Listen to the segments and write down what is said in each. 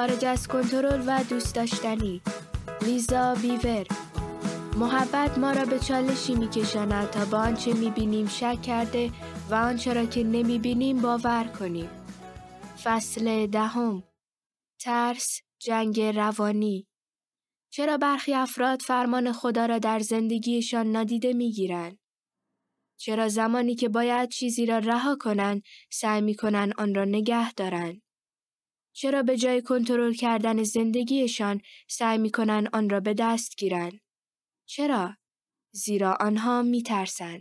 خارج از کنترل و دوست داشتنی لیزا بیور محبت ما را به چالشی میکشاند تا به آنچه میبینیم شک کرده و آنچه را که نمیبینیم باور کنیم فصل دهم ترس جنگ روانی چرا برخی افراد فرمان خدا را در زندگیشان نادیده میگیرند چرا زمانی که باید چیزی را رها کنند سعی میکنند آن را نگه دارند چرا به جای کنترل کردن زندگیشان سعی می کنن آن را به دست گیرند؟ چرا؟ زیرا آنها می ترسن.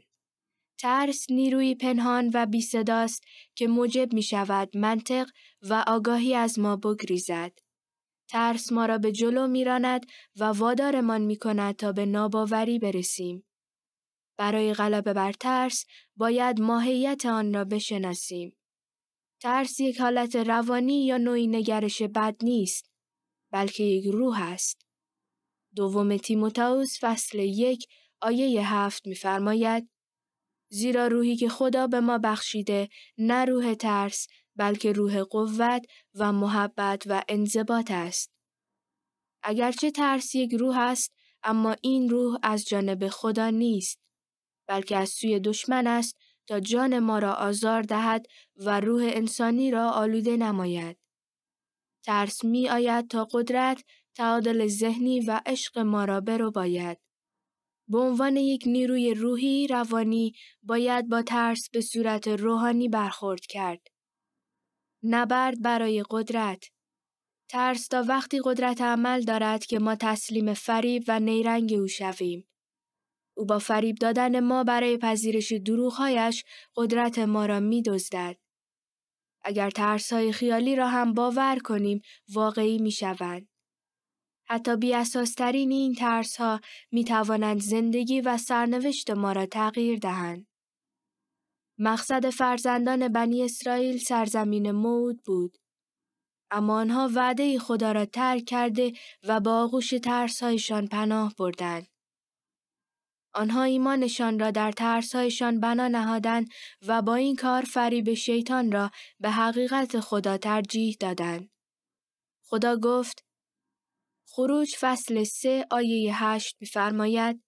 ترس نیروی پنهان و بی که موجب می شود منطق و آگاهی از ما بگریزد. ترس ما را به جلو میراند و وادارمان می کند تا به ناباوری برسیم. برای غلبه بر ترس باید ماهیت آن را بشناسیم. ترس یک حالت روانی یا نوعی نگرش بد نیست بلکه یک روح است. دوم تیموتائوس فصل یک آیه هفت میفرماید زیرا روحی که خدا به ما بخشیده نه روح ترس بلکه روح قوت و محبت و انضباط است. اگرچه ترس یک روح است اما این روح از جانب خدا نیست بلکه از سوی دشمن است تا جان ما را آزار دهد و روح انسانی را آلوده نماید. ترس می آید تا قدرت، تعادل ذهنی و عشق ما را برو باید. به عنوان یک نیروی روحی روانی باید با ترس به صورت روحانی برخورد کرد. نبرد برای قدرت ترس تا وقتی قدرت عمل دارد که ما تسلیم فریب و نیرنگ او شویم. او با فریب دادن ما برای پذیرش دروغهایش قدرت ما را میدزدد. اگر ترسهای خیالی را هم باور کنیم واقعی می شوند. حتی بی اساسترین این ترس ها می توانند زندگی و سرنوشت ما را تغییر دهند. مقصد فرزندان بنی اسرائیل سرزمین مود بود. اما آنها وعده خدا را ترک کرده و با آغوش هایشان پناه بردند. آنها ایمانشان را در ترسهایشان بنا نهادند و با این کار فریب شیطان را به حقیقت خدا ترجیح دادند. خدا گفت خروج فصل سه آیه 8 می‌فرماید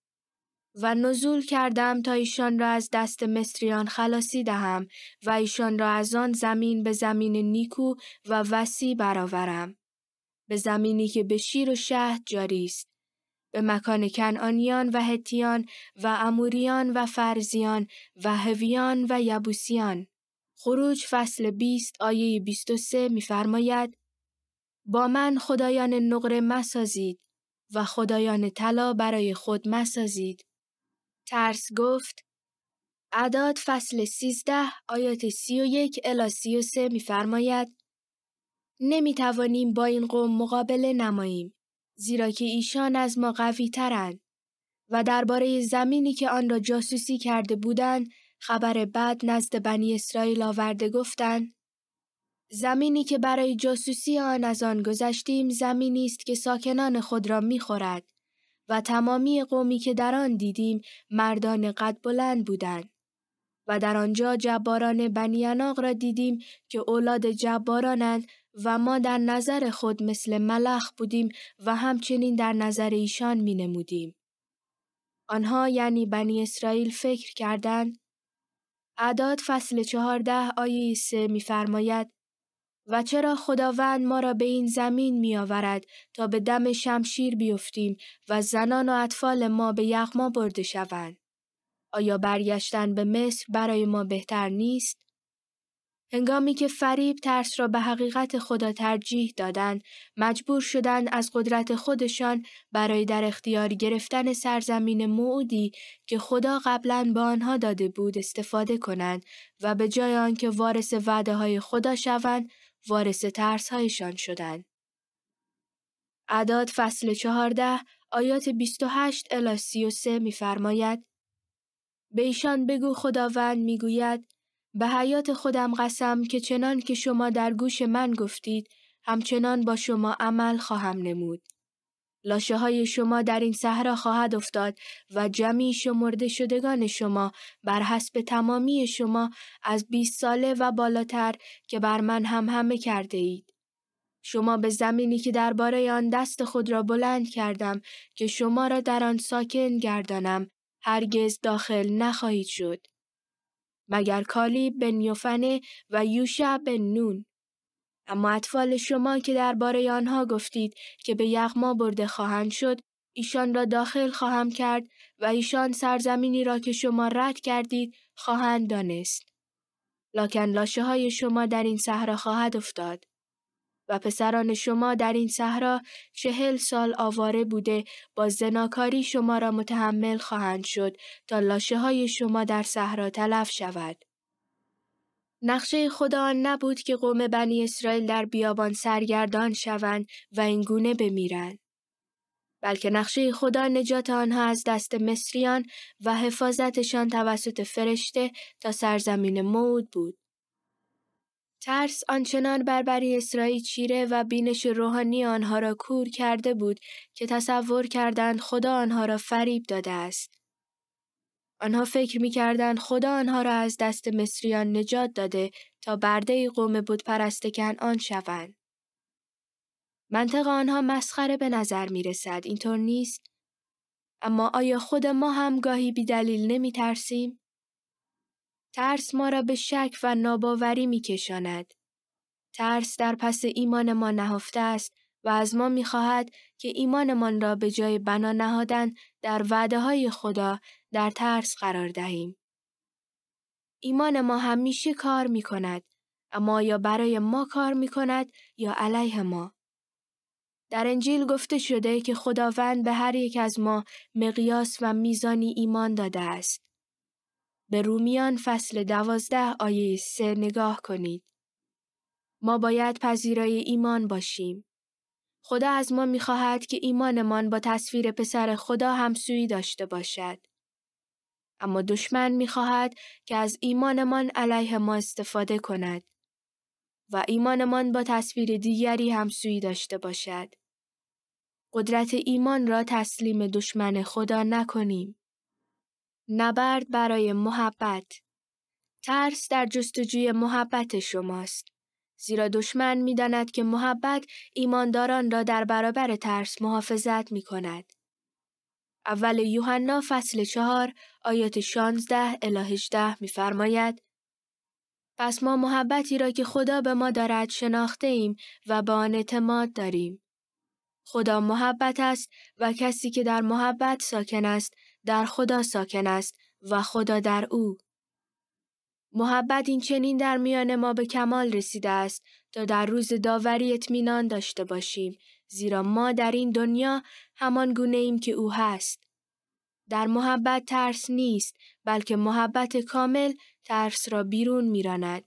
و نزول کردم تا ایشان را از دست مصریان خلاصی دهم و ایشان را از آن زمین به زمین نیکو و وسیع برآورم به زمینی که به شیر و شهد جاری است به مکان کنعانیان و هتیان و اموریان و فرزیان و هویان و یبوسیان. خروج فصل 20 آیه 23 میفرماید با من خدایان نقره مسازید و خدایان طلا برای خود مسازید. ترس گفت عداد فصل 13 آیات 31 الی 33 می‌فرماید نمی توانیم با این قوم مقابله نماییم زیرا که ایشان از ما قوی ترند و درباره زمینی که آن را جاسوسی کرده بودند خبر بعد نزد بنی اسرائیل آورده گفتند زمینی که برای جاسوسی آن از آن گذشتیم زمینی است که ساکنان خود را میخورد و تمامی قومی که در آن دیدیم مردان قد بلند بودند و در آنجا جباران بنی را دیدیم که اولاد جبارانند و ما در نظر خود مثل ملخ بودیم و همچنین در نظر ایشان می نمودیم. آنها یعنی بنی اسرائیل فکر کردند اعداد فصل چهارده آیه سه فرماید و چرا خداوند ما را به این زمین می آورد تا به دم شمشیر بیفتیم و زنان و اطفال ما به یغما برده شوند آیا برگشتن به مصر برای ما بهتر نیست هنگامی که فریب ترس را به حقیقت خدا ترجیح دادند، مجبور شدن از قدرت خودشان برای در اختیار گرفتن سرزمین موعودی که خدا قبلا به آنها داده بود استفاده کنند و به جای که وارث وعده های خدا شوند، وارث ترس هایشان شدند. اعداد فصل 14 آیات 28 الی 33 می‌فرماید به ایشان بگو خداوند میگوید به حیات خودم قسم که چنان که شما در گوش من گفتید همچنان با شما عمل خواهم نمود. لاشه های شما در این صحرا خواهد افتاد و جمعی شمرده شدگان شما بر حسب تمامی شما از 20 ساله و بالاتر که بر من هم همه کرده اید. شما به زمینی که درباره آن دست خود را بلند کردم که شما را در آن ساکن گردانم هرگز داخل نخواهید شد. مگر کالی بن یوفنه و یوشع بن نون اما اطفال شما که درباره آنها گفتید که به یغما برده خواهند شد ایشان را داخل خواهم کرد و ایشان سرزمینی را که شما رد کردید خواهند دانست. لاکن لاشه های شما در این صحرا خواهد افتاد. و پسران شما در این صحرا چهل سال آواره بوده با زناکاری شما را متحمل خواهند شد تا لاشه های شما در صحرا تلف شود. نقشه خدا آن نبود که قوم بنی اسرائیل در بیابان سرگردان شوند و این گونه بمیرند. بلکه نقشه خدا نجات آنها از دست مصریان و حفاظتشان توسط فرشته تا سرزمین مود بود. ترس آنچنان بربری بری اسرائیل چیره و بینش روحانی آنها را کور کرده بود که تصور کردند خدا آنها را فریب داده است. آنها فکر می کردن خدا آنها را از دست مصریان نجات داده تا برده قوم بود پرست آن شوند. منطق آنها مسخره به نظر می رسد. اینطور نیست؟ اما آیا خود ما هم گاهی دلیل نمی ترسیم؟ ترس ما را به شک و ناباوری می کشاند. ترس در پس ایمان ما نهفته است و از ما می خواهد که ایمانمان را به جای بنا نهادن در وعده های خدا در ترس قرار دهیم. ایمان ما همیشه کار می کند اما یا برای ما کار می کند یا علیه ما. در انجیل گفته شده که خداوند به هر یک از ما مقیاس و میزانی ایمان داده است. به رومیان فصل دوازده آیه سه نگاه کنید. ما باید پذیرای ایمان باشیم. خدا از ما میخواهد که ایمانمان با تصویر پسر خدا همسویی داشته باشد. اما دشمن میخواهد که از ایمانمان علیه ما استفاده کند و ایمانمان با تصویر دیگری همسویی داشته باشد. قدرت ایمان را تسلیم دشمن خدا نکنیم. نبرد برای محبت ترس در جستجوی محبت شماست. زیرا دشمن میداند که محبت ایمانداران را در برابر ترس محافظت می کند. اول یوحنا فصل چهار آیات 16 الی 18 میفرماید پس ما محبتی را که خدا به ما دارد شناخته ایم و با آن اعتماد داریم. خدا محبت است و کسی که در محبت ساکن است در خدا ساکن است و خدا در او. محبت این چنین در میان ما به کمال رسیده است تا در روز داوری اطمینان داشته باشیم زیرا ما در این دنیا همان گونه ایم که او هست. در محبت ترس نیست بلکه محبت کامل ترس را بیرون میراند.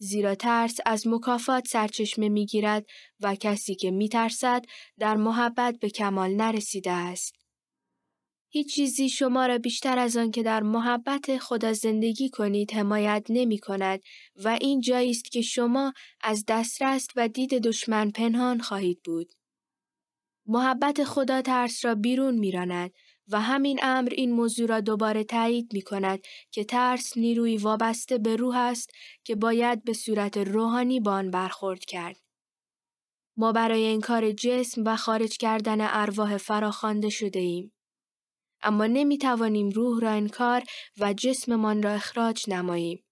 زیرا ترس از مکافات سرچشمه میگیرد و کسی که میترسد در محبت به کمال نرسیده است. هیچ چیزی شما را بیشتر از آن که در محبت خدا زندگی کنید حمایت نمی کند و این جایی است که شما از دسترس و دید دشمن پنهان خواهید بود. محبت خدا ترس را بیرون راند و همین امر این موضوع را دوباره تایید می کند که ترس نیروی وابسته به روح است که باید به صورت روحانی با آن برخورد کرد. ما برای انکار جسم و خارج کردن ارواح فراخوانده شده ایم. اما نمی توانیم روح را انکار و جسممان را اخراج نماییم.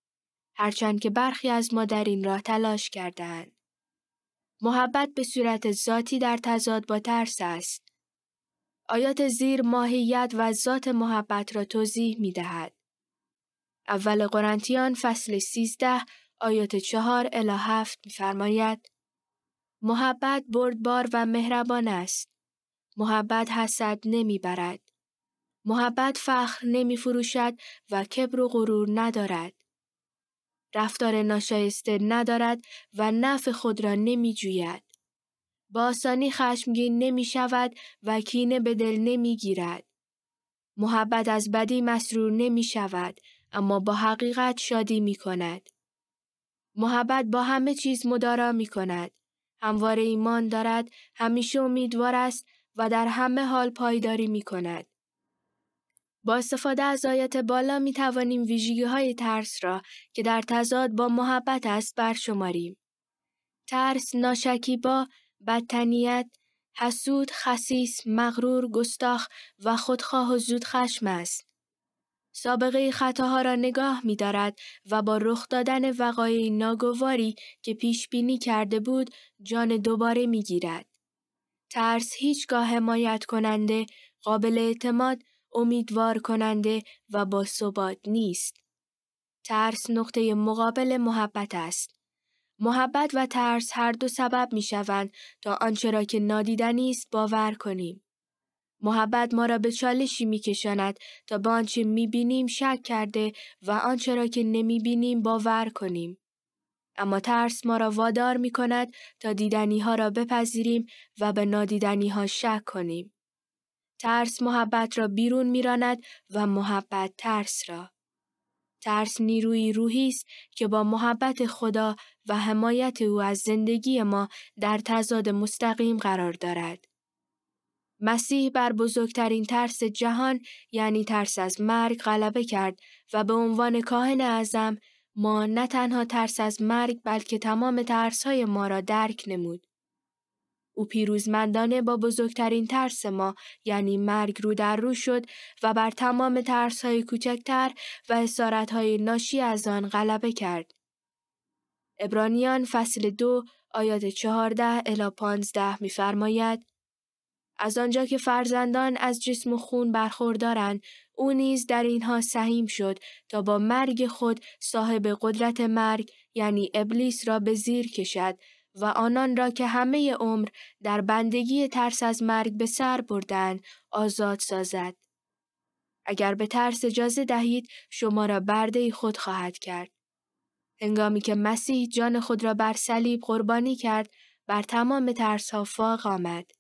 هرچند که برخی از ما در این راه تلاش کردهاند. محبت به صورت ذاتی در تضاد با ترس است. آیات زیر ماهیت و ذات محبت را توضیح می دهد. اول قرنتیان فصل 13 آیات 4 الی 7 می‌فرماید محبت بردبار و مهربان است. محبت حسد نمیبرد. محبت فخر نمی فروشد و کبر و غرور ندارد. رفتار ناشایسته ندارد و نفع خود را نمی جوید. با آسانی خشمگین نمی شود و کینه به دل نمی گیرد. محبت از بدی مسرور نمی شود اما با حقیقت شادی می کند. محبت با همه چیز مدارا می کند. همواره ایمان دارد، همیشه امیدوار است و در همه حال پایداری می کند. با استفاده از آیت بالا می توانیم ویژگی های ترس را که در تضاد با محبت است برشماریم. ترس، ناشکیبا، بدتنیت، حسود، خسیس، مغرور، گستاخ و خودخواه و زود خشم است. سابقه خطاها را نگاه می دارد و با رخ دادن وقایع ناگواری که پیش بینی کرده بود جان دوباره می گیرد. ترس هیچگاه حمایت کننده، قابل اعتماد امیدوار کننده و با ثبات نیست. ترس نقطه مقابل محبت است. محبت و ترس هر دو سبب می شوند تا آنچه را که نادیدنی است باور کنیم. محبت ما را به چالشی می تا به آنچه می بینیم شک کرده و آنچه را که نمی بینیم باور کنیم. اما ترس ما را وادار می کند تا دیدنی ها را بپذیریم و به نادیدنی ها شک کنیم. ترس محبت را بیرون میراند و محبت ترس را. ترس نیروی روحی است که با محبت خدا و حمایت او از زندگی ما در تضاد مستقیم قرار دارد. مسیح بر بزرگترین ترس جهان یعنی ترس از مرگ غلبه کرد و به عنوان کاهن اعظم ما نه تنها ترس از مرگ بلکه تمام ترس های ما را درک نمود. او پیروزمندانه با بزرگترین ترس ما یعنی مرگ رو در رو شد و بر تمام های کوچکتر و های ناشی از آن غلبه کرد. ابرانیان فصل دو آیات چهارده الا پانزده میفرماید از آنجا که فرزندان از جسم و خون برخوردارند او نیز در اینها سهیم شد تا با مرگ خود صاحب قدرت مرگ یعنی ابلیس را به زیر کشد و آنان را که همه عمر در بندگی ترس از مرگ به سر بردن آزاد سازد. اگر به ترس اجازه دهید شما را برده خود خواهد کرد. هنگامی که مسیح جان خود را بر صلیب قربانی کرد بر تمام ترس ها فاق آمد.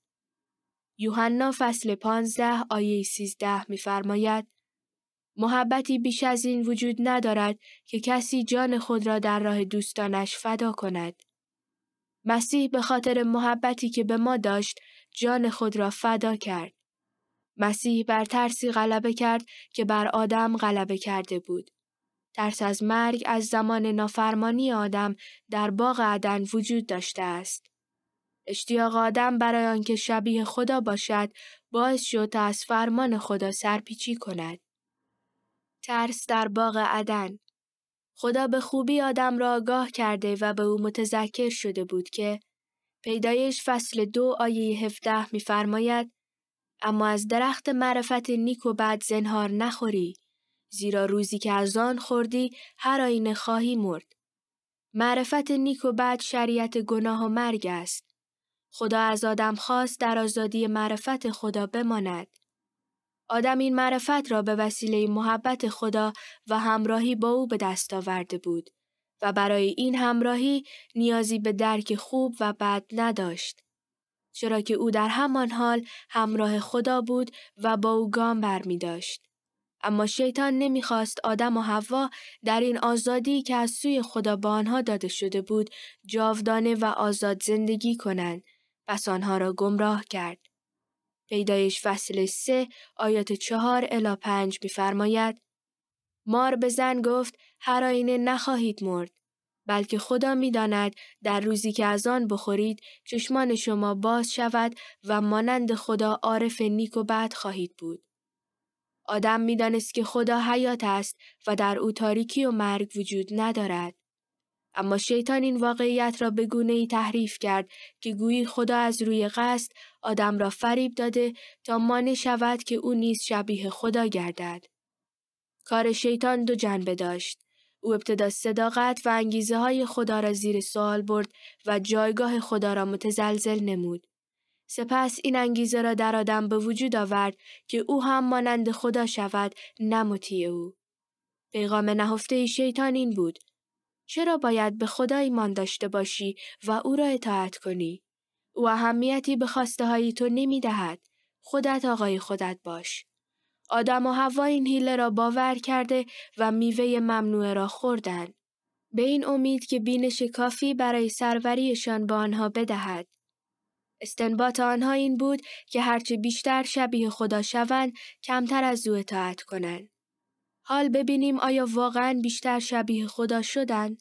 یوحنا فصل 15 آیه 13 می‌فرماید محبتی بیش از این وجود ندارد که کسی جان خود را در راه دوستانش فدا کند. مسیح به خاطر محبتی که به ما داشت جان خود را فدا کرد. مسیح بر ترسی غلبه کرد که بر آدم غلبه کرده بود. ترس از مرگ از زمان نافرمانی آدم در باغ عدن وجود داشته است. اشتیاق آدم برای آنکه شبیه خدا باشد باعث شد تا از فرمان خدا سرپیچی کند. ترس در باغ عدن خدا به خوبی آدم را آگاه کرده و به او متذکر شده بود که پیدایش فصل دو آیه 17 می‌فرماید اما از درخت معرفت نیک و بد زنهار نخوری زیرا روزی که از آن خوردی هر آینه خواهی مرد معرفت نیک و بد شریعت گناه و مرگ است خدا از آدم خواست در آزادی معرفت خدا بماند آدم این معرفت را به وسیله محبت خدا و همراهی با او به دست آورده بود و برای این همراهی نیازی به درک خوب و بد نداشت. چرا که او در همان حال همراه خدا بود و با او گام بر می داشت. اما شیطان نمیخواست آدم و حوا در این آزادی که از سوی خدا به آنها داده شده بود جاودانه و آزاد زندگی کنند پس آنها را گمراه کرد پیدایش فصل سه آیات چهار الا 5 میفرماید. مار به زن گفت هر آینه نخواهید مرد بلکه خدا میداند در روزی که از آن بخورید چشمان شما باز شود و مانند خدا عارف نیک و بد خواهید بود آدم میدانست که خدا حیات است و در او تاریکی و مرگ وجود ندارد اما شیطان این واقعیت را به گونه ای تحریف کرد که گویی خدا از روی قصد آدم را فریب داده تا مانع شود که او نیز شبیه خدا گردد. کار شیطان دو جنبه داشت. او ابتدا صداقت و انگیزه های خدا را زیر سوال برد و جایگاه خدا را متزلزل نمود. سپس این انگیزه را در آدم به وجود آورد که او هم مانند خدا شود نه او. پیغام نهفته شیطان این بود چرا باید به خدا ایمان داشته باشی و او را اطاعت کنی؟ او اهمیتی به خواسته تو نمی دهد. خودت آقای خودت باش. آدم و هوا این هیله را باور کرده و میوه ممنوعه را خوردن. به این امید که بینش کافی برای سروریشان به آنها بدهد. استنباط آنها این بود که هرچه بیشتر شبیه خدا شوند کمتر از او اطاعت کنند. حال ببینیم آیا واقعا بیشتر شبیه خدا شدن؟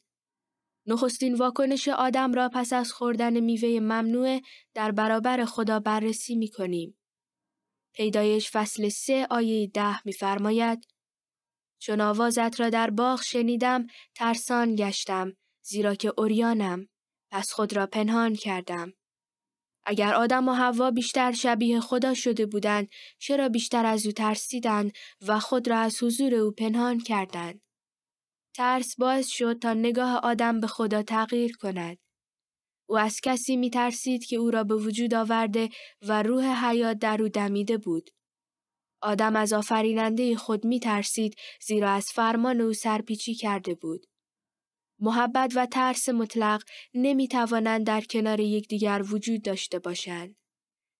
نخستین واکنش آدم را پس از خوردن میوه ممنوع در برابر خدا بررسی می کنیم. پیدایش فصل سه آیه 10 میفرماید چون آوازت را در باغ شنیدم ترسان گشتم زیرا که اوریانم پس خود را پنهان کردم اگر آدم و حوا بیشتر شبیه خدا شده بودند چرا بیشتر از او ترسیدند و خود را از حضور او پنهان کردند ترس باعث شد تا نگاه آدم به خدا تغییر کند او از کسی می ترسید که او را به وجود آورده و روح حیات در او دمیده بود آدم از آفریننده خود می ترسید زیرا از فرمان او سرپیچی کرده بود محبت و ترس مطلق نمی توانند در کنار یکدیگر وجود داشته باشند.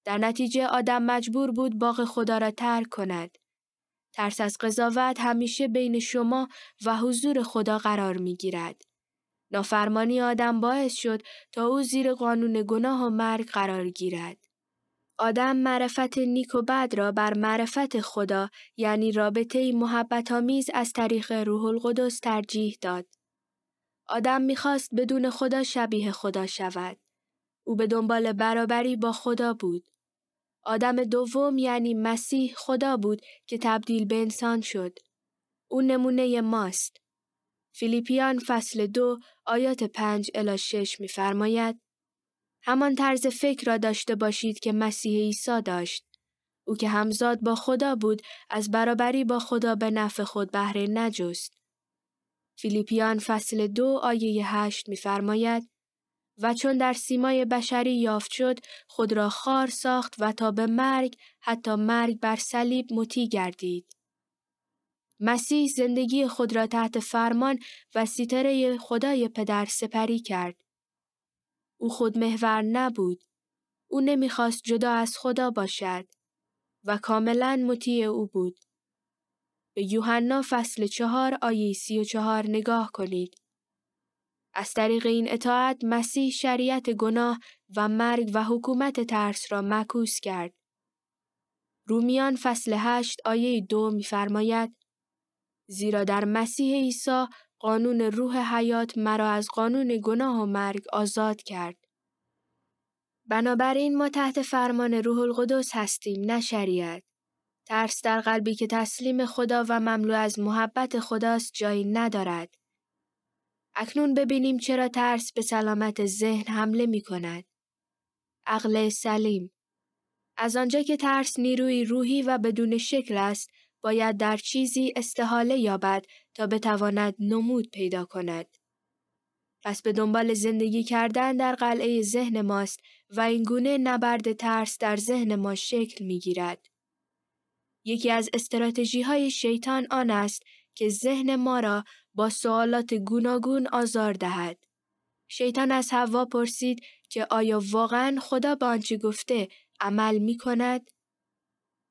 در نتیجه آدم مجبور بود باغ خدا را ترک کند. ترس از قضاوت همیشه بین شما و حضور خدا قرار می گیرد. نافرمانی آدم باعث شد تا او زیر قانون گناه و مرگ قرار گیرد. آدم معرفت نیک و بد را بر معرفت خدا یعنی رابطه محبت از طریق روح القدس ترجیح داد. آدم میخواست بدون خدا شبیه خدا شود. او به دنبال برابری با خدا بود. آدم دوم یعنی مسیح خدا بود که تبدیل به انسان شد. او نمونه ماست. فیلیپیان فصل دو آیات پنج الا شش میفرماید همان طرز فکر را داشته باشید که مسیح عیسی داشت. او که همزاد با خدا بود از برابری با خدا به نفع خود بهره نجست. فیلیپیان فصل دو آیه هشت می‌فرماید و چون در سیمای بشری یافت شد خود را خار ساخت و تا به مرگ حتی مرگ بر صلیب مطیع گردید مسیح زندگی خود را تحت فرمان و سیتره خدای پدر سپری کرد او خود محور نبود او نمیخواست جدا از خدا باشد و کاملا مطیع او بود به یوحنا فصل چهار آیه سی و چهار نگاه کنید. از طریق این اطاعت مسیح شریعت گناه و مرگ و حکومت ترس را مکوس کرد. رومیان فصل هشت آیه دو فرماید زیرا در مسیح عیسی قانون روح حیات مرا از قانون گناه و مرگ آزاد کرد. بنابراین ما تحت فرمان روح القدس هستیم نه شریعت. ترس در قلبی که تسلیم خدا و مملو از محبت خداست جایی ندارد. اکنون ببینیم چرا ترس به سلامت ذهن حمله می کند. عقل سلیم از آنجا که ترس نیروی روحی و بدون شکل است، باید در چیزی استحاله یابد تا بتواند نمود پیدا کند. پس به دنبال زندگی کردن در قلعه ذهن ماست و اینگونه نبرد ترس در ذهن ما شکل می گیرد. یکی از استراتژی های شیطان آن است که ذهن ما را با سوالات گوناگون آزار دهد. شیطان از هوا پرسید که آیا واقعا خدا به آنچه گفته عمل می کند؟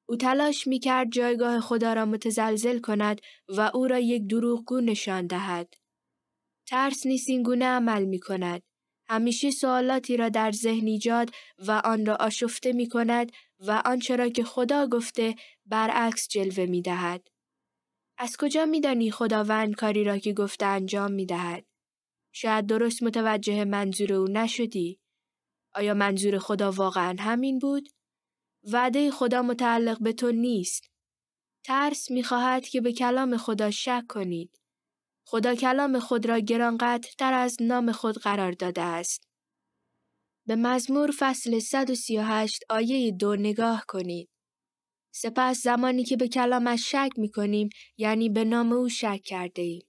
او تلاش می کرد جایگاه خدا را متزلزل کند و او را یک دروغگو نشان دهد. ترس نیز این گونه عمل می کند. همیشه سوالاتی را در ذهن ایجاد و آن را آشفته می کند و آنچه را که خدا گفته برعکس جلوه می دهد. از کجا می دانی خداوند کاری را که گفته انجام می دهد؟ شاید درست متوجه منظور او نشدی. آیا منظور خدا واقعا همین بود؟ وعده خدا متعلق به تو نیست. ترس می میخواهد که به کلام خدا شک کنید. خدا کلام خود را تر از نام خود قرار داده است. به مزمور فصل 138 آیه دو نگاه کنید. سپس زمانی که به کلامش شک می کنیم یعنی به نام او شک کرده ایم.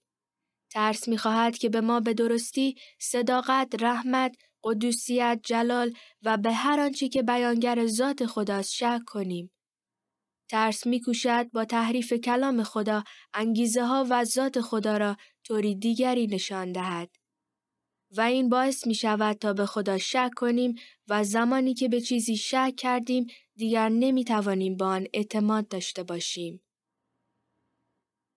ترس می خواهد که به ما به درستی صداقت، رحمت، قدوسیت، جلال و به هر آنچه که بیانگر ذات خداست شک کنیم. ترس می کوشد با تحریف کلام خدا انگیزه ها و ذات خدا را طوری دیگری نشان دهد. و این باعث می شود تا به خدا شک کنیم و زمانی که به چیزی شک کردیم دیگر توانیم با آن اعتماد داشته باشیم.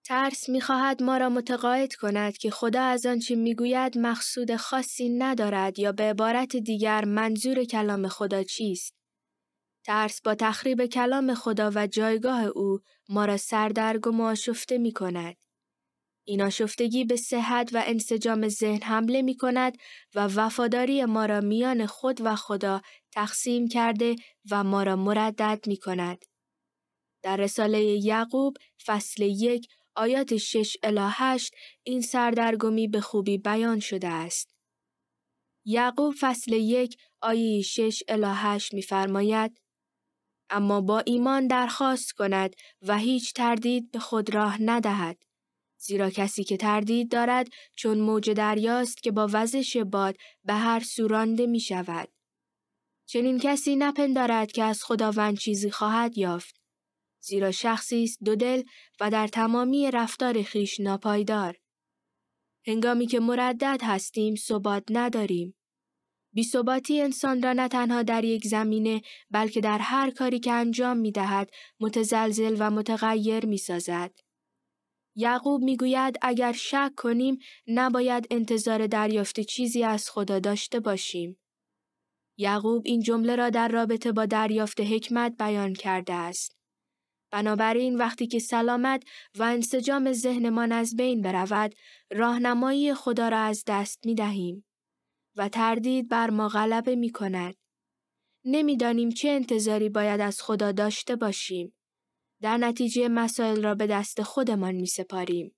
ترس خواهد ما را متقاعد کند که خدا از آنچه میگوید مقصود خاصی ندارد یا به عبارت دیگر منظور کلام خدا چیست. ترس با تخریب کلام خدا و جایگاه او ما را سردرگم و آشفته می کند. این آشفتگی به صحت و انسجام ذهن حمله می کند و وفاداری ما را میان خود و خدا تقسیم کرده و ما را مردد می کند. در رساله یعقوب فصل یک آیات 6 الی 8 این سردرگمی به خوبی بیان شده است. یعقوب فصل یک آیه 6 الی 8 می‌فرماید اما با ایمان درخواست کند و هیچ تردید به خود راه ندهد. زیرا کسی که تردید دارد چون موج دریاست که با وزش باد به هر سورانده می شود. چنین کسی نپندارد که از خداوند چیزی خواهد یافت. زیرا شخصی است دو دل و در تمامی رفتار خیش ناپایدار. هنگامی که مردد هستیم ثبات نداریم. بیثباتی انسان را نه تنها در یک زمینه بلکه در هر کاری که انجام می دهد متزلزل و متغیر می سازد. یعقوب میگوید اگر شک کنیم نباید انتظار دریافت چیزی از خدا داشته باشیم. یعقوب این جمله را در رابطه با دریافت حکمت بیان کرده است. بنابراین وقتی که سلامت و انسجام ذهنمان از بین برود، راهنمایی خدا را از دست می دهیم و تردید بر ما غلبه می کند. نمیدانیم چه انتظاری باید از خدا داشته باشیم. در نتیجه مسائل را به دست خودمان می سپاریم.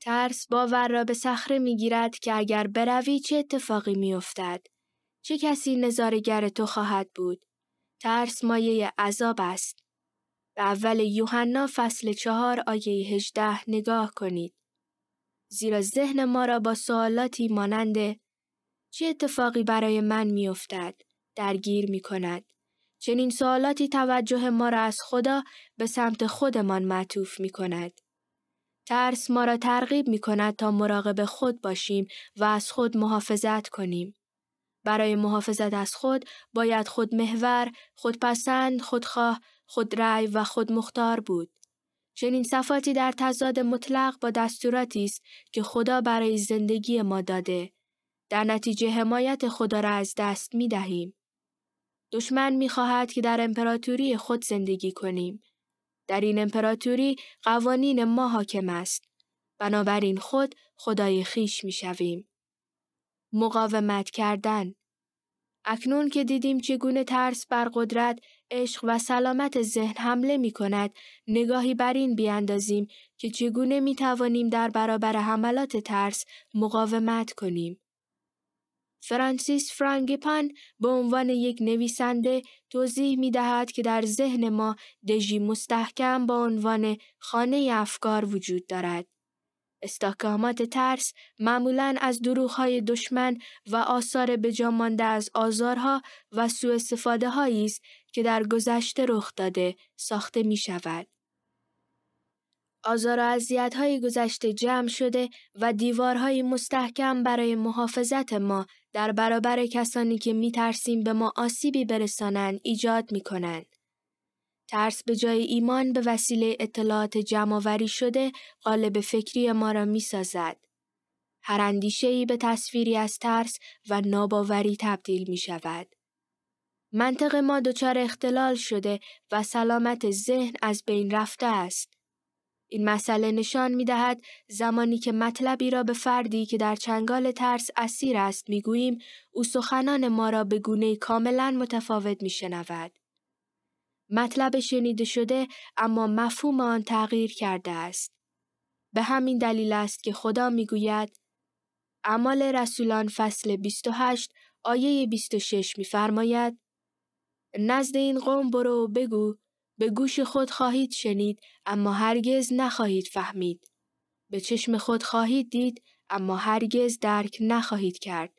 ترس باور را به صخره می گیرد که اگر بروی چه اتفاقی می افتد. چه کسی نظارگر تو خواهد بود؟ ترس مایه عذاب است. به اول یوحنا فصل چهار آیه هجده نگاه کنید. زیرا ذهن ما را با سوالاتی مانند چه اتفاقی برای من افتد؟ درگیر می کند. چنین سوالاتی توجه ما را از خدا به سمت خودمان معطوف می کند. ترس ما را ترغیب می کند تا مراقب خود باشیم و از خود محافظت کنیم. برای محافظت از خود باید خود محور، خودپسند، خودخواه، خودرأی و خود مختار بود. چنین صفاتی در تضاد مطلق با دستوراتی است که خدا برای زندگی ما داده. در نتیجه حمایت خدا را از دست می دهیم. دشمن میخواهد که در امپراتوری خود زندگی کنیم. در این امپراتوری قوانین ما حاکم است. بنابراین خود خدای خیش میشویم. مقاومت کردن اکنون که دیدیم چگونه ترس بر قدرت، عشق و سلامت ذهن حمله می کند، نگاهی بر این بیاندازیم که چگونه می توانیم در برابر حملات ترس مقاومت کنیم. فرانسیس فرانگپان به عنوان یک نویسنده توضیح می دهد که در ذهن ما دژی مستحکم با عنوان خانه افکار وجود دارد. استحکامات ترس معمولا از دروغهای دشمن و آثار مانده از آزارها و سوء استفاده است که در گذشته رخ داده ساخته می شود. آزار و های گذشته جمع شده و دیوارهای مستحکم برای محافظت ما در برابر کسانی که می ترسیم به ما آسیبی برسانند ایجاد کنند. ترس به جای ایمان به وسیله اطلاعات جمعآوری شده قالب فکری ما را میسازد. هر اندیشه‌ای به تصویری از ترس و ناباوری تبدیل می شود. منطق ما دچار اختلال شده و سلامت ذهن از بین رفته است. این مسئله نشان می دهد زمانی که مطلبی را به فردی که در چنگال ترس اسیر است می گوییم او سخنان ما را به گونه کاملا متفاوت می شنود. مطلب شنیده شده اما مفهوم آن تغییر کرده است. به همین دلیل است که خدا می گوید اعمال رسولان فصل 28 آیه 26 می‌فرماید نزد این قوم برو و بگو به گوش خود خواهید شنید اما هرگز نخواهید فهمید. به چشم خود خواهید دید اما هرگز درک نخواهید کرد.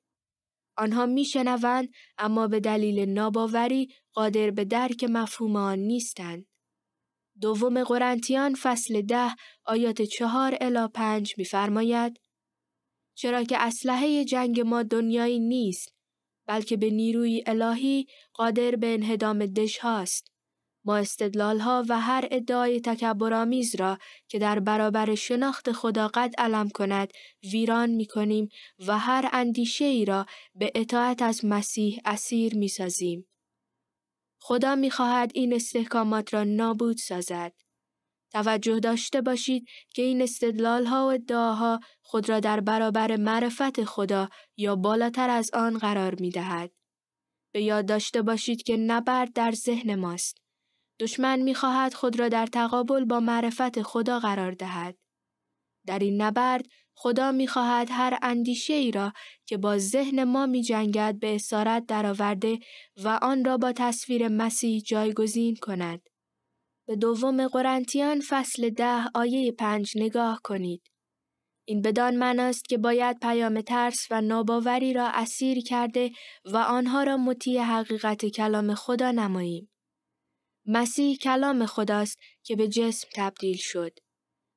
آنها میشنوند اما به دلیل ناباوری قادر به درک مفهوم آن نیستند. دوم قرنتیان فصل ده آیات چهار الا پنج میفرماید چرا که اسلحه جنگ ما دنیایی نیست بلکه به نیروی الهی قادر به انهدام دش هاست ما ها و هر ادعای تکبرآمیز را که در برابر شناخت خدا قد علم کند ویران می کنیم و هر اندیشه ای را به اطاعت از مسیح اسیر می سازیم. خدا می خواهد این استحکامات را نابود سازد. توجه داشته باشید که این استدلال ها و ادعاها خود را در برابر معرفت خدا یا بالاتر از آن قرار می دهد. به یاد داشته باشید که نبرد در ذهن ماست. دشمن میخواهد خود را در تقابل با معرفت خدا قرار دهد. در این نبرد خدا میخواهد هر اندیشه ای را که با ذهن ما می جنگد به اسارت درآورده و آن را با تصویر مسیح جایگزین کند. به دوم قرنتیان فصل ده آیه پنج نگاه کنید. این بدان معناست که باید پیام ترس و ناباوری را اسیر کرده و آنها را مطیع حقیقت کلام خدا نماییم. مسیح کلام خداست که به جسم تبدیل شد.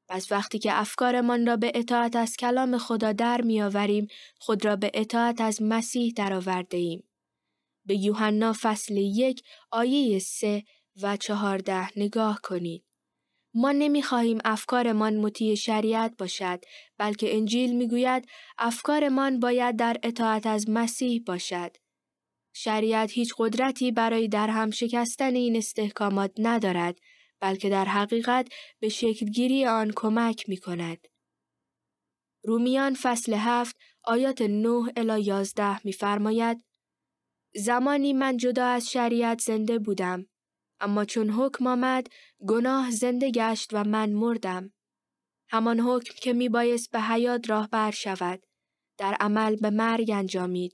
پس وقتی که افکارمان را به اطاعت از کلام خدا در آوریم، خود را به اطاعت از مسیح درآورده ایم. به یوحنا فصل یک آیه سه و چهارده نگاه کنید. ما نمیخواهیم افکارمان مطیع شریعت باشد بلکه انجیل میگوید افکارمان باید در اطاعت از مسیح باشد شریعت هیچ قدرتی برای در هم شکستن این استحکامات ندارد بلکه در حقیقت به شکلگیری آن کمک می کند. رومیان فصل هفت آیات 9 الا 11 فرماید زمانی من جدا از شریعت زنده بودم اما چون حکم آمد گناه زنده گشت و من مردم همان حکم که می میبایست به حیات راه بر شود در عمل به مرگ انجامید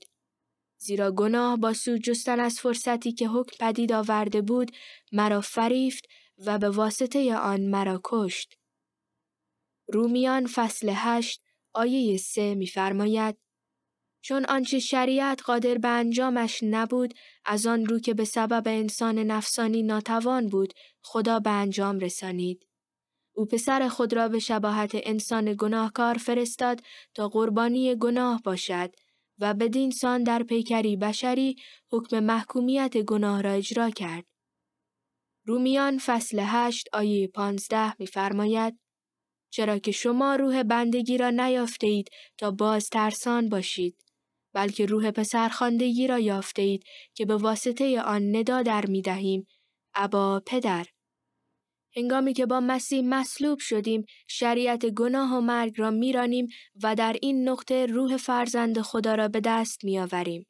زیرا گناه با سود جستن از فرصتی که حکم پدید آورده بود مرا فریفت و به واسطه آن مرا کشت. رومیان فصل هشت آیه سه میفرماید چون آنچه شریعت قادر به انجامش نبود از آن رو که به سبب انسان نفسانی ناتوان بود خدا به انجام رسانید. او پسر خود را به شباهت انسان گناهکار فرستاد تا قربانی گناه باشد و بدین سان در پیکری بشری حکم محکومیت گناه را اجرا کرد. رومیان فصل 8 آیه 15 می‌فرماید چرا که شما روح بندگی را نیافته اید تا باز ترسان باشید بلکه روح پسرخواندگی را یافته اید که به واسطه آن ندا در می ابا پدر هنگامی که با مسیح مصلوب شدیم شریعت گناه و مرگ را میرانیم و در این نقطه روح فرزند خدا را به دست میآوریم.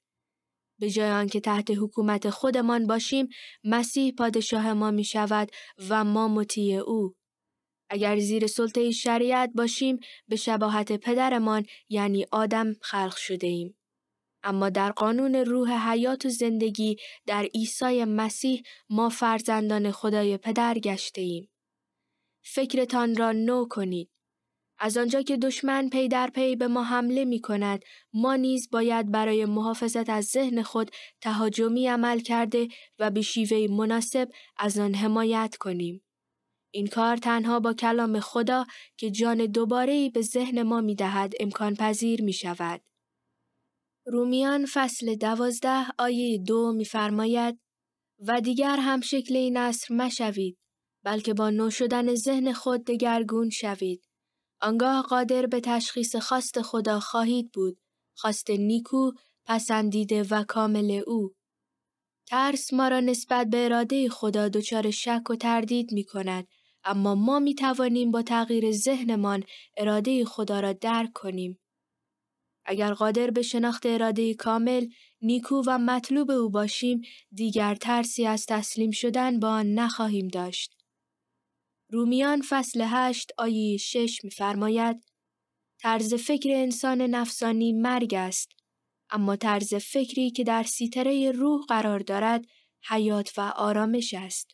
به جای آنکه تحت حکومت خودمان باشیم مسیح پادشاه ما می شود و ما مطیع او. اگر زیر سلطه شریعت باشیم به شباهت پدرمان یعنی آدم خلق شده ایم. اما در قانون روح حیات و زندگی در عیسی مسیح ما فرزندان خدای پدر گشته ایم. فکرتان را نو کنید. از آنجا که دشمن پی در پی به ما حمله می کند، ما نیز باید برای محافظت از ذهن خود تهاجمی عمل کرده و به شیوه مناسب از آن حمایت کنیم. این کار تنها با کلام خدا که جان دوباره به ذهن ما می دهد امکان پذیر می شود. رومیان فصل دوازده آیه دو می‌فرماید و دیگر هم شکل این عصر مشوید بلکه با نو شدن ذهن خود دگرگون شوید آنگاه قادر به تشخیص خواست خدا خواهید بود خواست نیکو پسندیده و کامل او ترس ما را نسبت به اراده خدا دچار شک و تردید می کند اما ما می توانیم با تغییر ذهنمان اراده خدا را درک کنیم اگر قادر به شناخت اراده کامل، نیکو و مطلوب او باشیم، دیگر ترسی از تسلیم شدن با آن نخواهیم داشت. رومیان فصل 8 آیه 6 می‌فرماید: طرز فکر انسان نفسانی مرگ است، اما طرز فکری که در سیتره روح قرار دارد، حیات و آرامش است.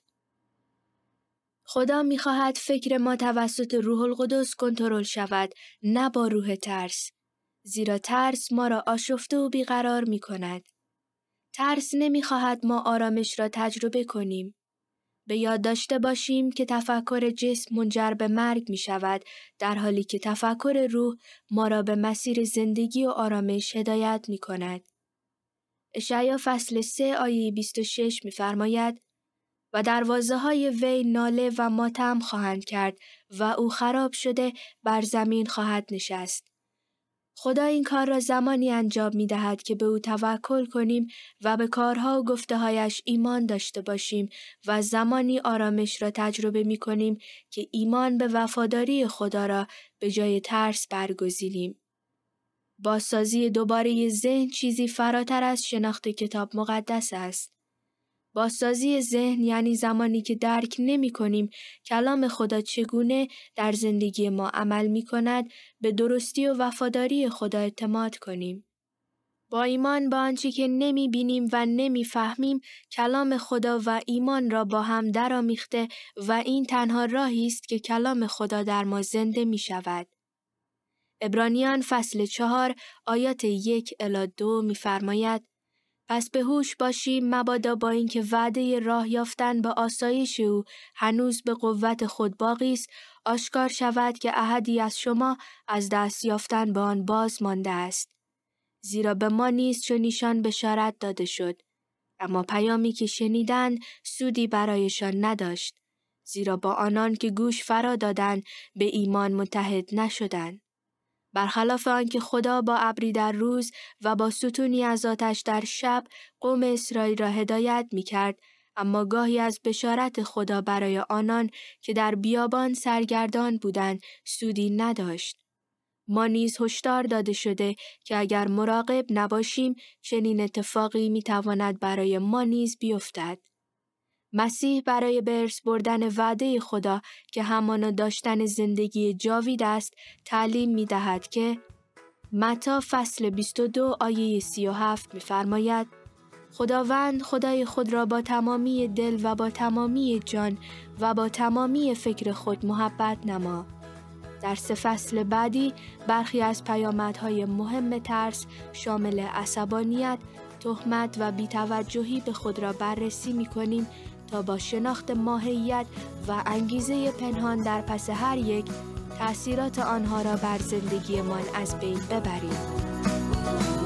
خدا میخواهد فکر ما توسط روح القدس کنترل شود، نه با روح ترس. زیرا ترس ما را آشفته و بیقرار می کند. ترس خواهد ما آرامش را تجربه کنیم. به یاد داشته باشیم که تفکر جسم منجر به مرگ می شود در حالی که تفکر روح ما را به مسیر زندگی و آرامش هدایت می کند. اشعیا فصل 3 آیه 26 فرماید و دروازه های وی ناله و ماتم خواهند کرد و او خراب شده بر زمین خواهد نشست. خدا این کار را زمانی انجام می دهد که به او توکل کنیم و به کارها و گفته هایش ایمان داشته باشیم و زمانی آرامش را تجربه می کنیم که ایمان به وفاداری خدا را به جای ترس برگزینیم. سازی دوباره ذهن چیزی فراتر از شناخت کتاب مقدس است. بازسازی ذهن یعنی زمانی که درک نمی کنیم کلام خدا چگونه در زندگی ما عمل می کند به درستی و وفاداری خدا اعتماد کنیم. با ایمان با آنچه که نمی بینیم و نمی فهمیم کلام خدا و ایمان را با هم درآمیخته و این تنها راهی است که کلام خدا در ما زنده می شود. ابرانیان فصل چهار آیات یک الا دو می فرماید پس به هوش باشیم مبادا با اینکه وعده راه یافتن به آسایش او هنوز به قوت خود باقی است آشکار شود که احدی از شما از دست یافتن به آن باز مانده است زیرا به ما نیز چون نشان بشارت داده شد اما پیامی که شنیدند سودی برایشان نداشت زیرا با آنان که گوش فرا دادند به ایمان متحد نشدند برخلاف آنکه خدا با ابری در روز و با ستونی از آتش در شب قوم اسرائیل را هدایت می کرد، اما گاهی از بشارت خدا برای آنان که در بیابان سرگردان بودند سودی نداشت. ما نیز هشدار داده شده که اگر مراقب نباشیم چنین اتفاقی تواند برای ما نیز بیفتد. مسیح برای برس بردن وعده خدا که همانا داشتن زندگی جاوید است تعلیم می دهد که متا فصل 22 آیه 37 فرماید خداوند خدای خود را با تمامی دل و با تمامی جان و با تمامی فکر خود محبت نما. در سه فصل بعدی برخی از پیامدهای مهم ترس شامل عصبانیت، تهمت و بیتوجهی به خود را بررسی می کنیم تا با شناخت ماهیت و انگیزه پنهان در پس هر یک تأثیرات آنها را بر زندگیمان از بین ببریم.